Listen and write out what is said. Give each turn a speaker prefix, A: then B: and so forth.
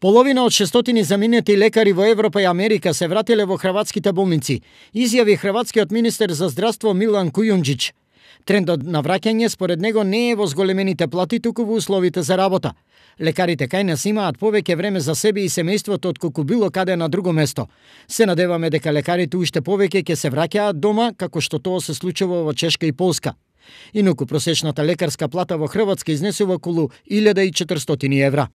A: Половина од 600 заминети лекари во Европа и Америка се вратиле во хрватските болници, изјави хрватскиот министер за здравство Милан Кујунџич. Трендот на враќање според него не е во зголемените плати, туку во условите за работа. Лекарите кај нас имаат повеќе време за себе и семејството од колку било каде на друго место. Се надеваме дека лекарите уште повеќе ќе се враќаат дома, како што тоа се случува во Чешка и Полска. Инаку просечната лекарска плата во Хрватска изнесува околу 1400 евра.